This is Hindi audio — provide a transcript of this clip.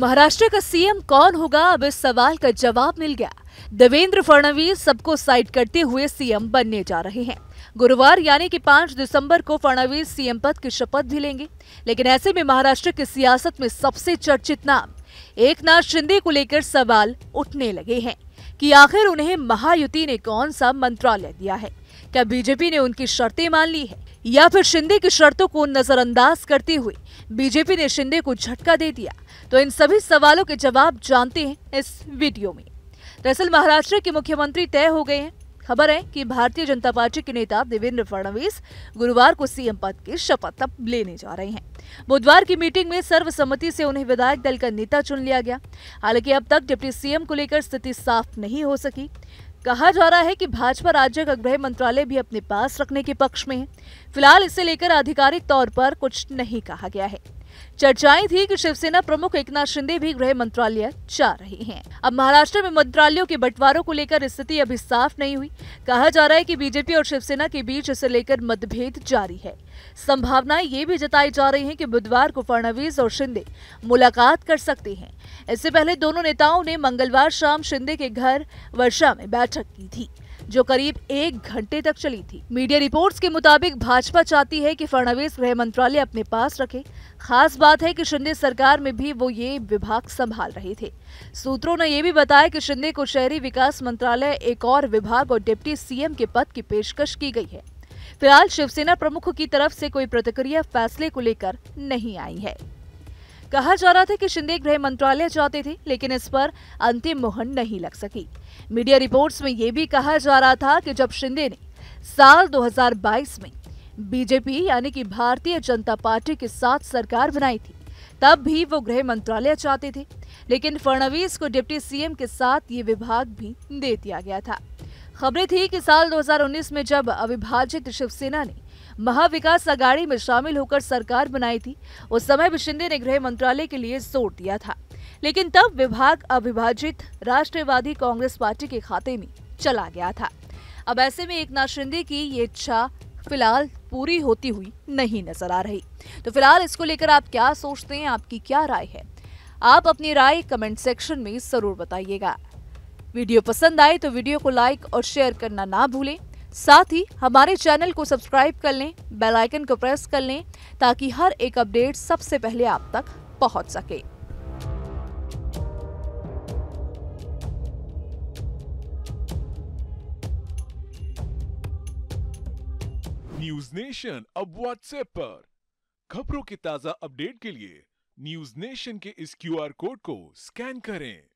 महाराष्ट्र का सीएम कौन होगा अब इस सवाल का जवाब मिल गया देवेंद्र फडणवीस सबको साइड करते हुए सीएम बनने जा रहे हैं गुरुवार यानी कि 5 दिसंबर को फडणवीस सीएम पद की शपथ भी लेंगे लेकिन ऐसे में महाराष्ट्र की सियासत में सबसे चर्चित नाम एक नाथ शिंदे को लेकर सवाल उठने लगे हैं कि आखिर उन्हें महायुति ने कौन सा मंत्रालय दिया है क्या बीजेपी ने उनकी शर्तें मान ली है या फिर शिंदे की शर्तों को नजरअंदाज करते हुए बीजेपी ने शिंदे को झटका दे दिया तो इन सभी सवालों के जवाब जानते हैं इस वीडियो में दरअसल महाराष्ट्र के मुख्यमंत्री तय हो गए हैं खबर है कि भारतीय जनता पार्टी के नेता देवेंद्र फडणवीस गुरुवार को सीएम पद की शपथ लेने जा रहे हैं बुधवार की मीटिंग में सर्वसम्मति से उन्हें विधायक दल का नेता चुन लिया गया हालांकि अब तक डिप्टी सीएम को लेकर स्थिति साफ नहीं हो सकी कहा जा रहा है कि भाजपा राज्य का गृह मंत्रालय भी अपने पास रखने के पक्ष में है फिलहाल इसे लेकर आधिकारिक तौर पर कुछ नहीं कहा गया है चर्चाएं थी कि शिवसेना प्रमुख एक शिंदे भी गृह मंत्रालय जा रहे हैं अब महाराष्ट्र में मंत्रालयों के बंटवारों को लेकर स्थिति अभी साफ नहीं हुई कहा जा रहा है कि बीजेपी और शिवसेना के बीच इसे लेकर मतभेद जारी है संभावनाएं ये भी जताई जा रही है की बुधवार को फडणवीस और शिंदे मुलाकात कर सकते हैं इससे पहले दोनों नेताओं ने मंगलवार शाम शिंदे के घर वर्षा में बैठक की थी जो करीब एक घंटे तक चली थी मीडिया रिपोर्ट्स के मुताबिक भाजपा चाहती है कि फडणवीस गृह मंत्रालय अपने पास रखे खास बात है कि शिंदे सरकार में भी वो ये विभाग संभाल रहे थे सूत्रों ने ये भी बताया कि शिंदे को शहरी विकास मंत्रालय एक और विभाग और डिप्टी सीएम के पद की पेशकश की गई है फिलहाल शिवसेना प्रमुख की तरफ से कोई प्रतिक्रिया फैसले को लेकर नहीं आई है कहा जा रहा था कि शिंदे गृह मंत्रालय जाते थे लेकिन इस पर अंतिम मोहन नहीं लग सकी मीडिया रिपोर्ट्स में ये भी कहा जा रहा था कि जब शिंदे ने साल 2022 में बीजेपी यानी कि भारतीय जनता पार्टी के साथ सरकार बनाई थी तब भी वो गृह मंत्रालय चाहते थे लेकिन फडणवीस को डिप्टी सीएम के साथ ये विभाग भी दे दिया गया था खबरें थी कि साल 2019 में जब अविभाजित शिवसेना ने महाविकास अघाड़ी में शामिल होकर सरकार बनाई थी उस समय भी शिंदे ने गृह मंत्रालय के लिए जोर दिया था लेकिन तब विभाग अविभाजित राष्ट्रवादी कांग्रेस पार्टी के खाते में चला गया था अब ऐसे में एक नाथ शिंदे की ये इच्छा फिलहाल पूरी होती हुई नहीं नजर आ रही तो फिलहाल इसको लेकर आप क्या सोचते हैं आपकी क्या राय है आप अपनी राय कमेंट सेक्शन में जरूर बताइएगा वीडियो पसंद आए तो वीडियो को लाइक और शेयर करना ना भूलें साथ ही हमारे चैनल को सब्सक्राइब कर लें बेल आइकन को प्रेस कर लें ताकि हर एक अपडेट सबसे पहले आप तक पहुंच सके न्यूज नेशन अब व्हाट्सएप पर खबरों के ताजा अपडेट के लिए न्यूज नेशन के इस क्यूआर कोड को स्कैन करें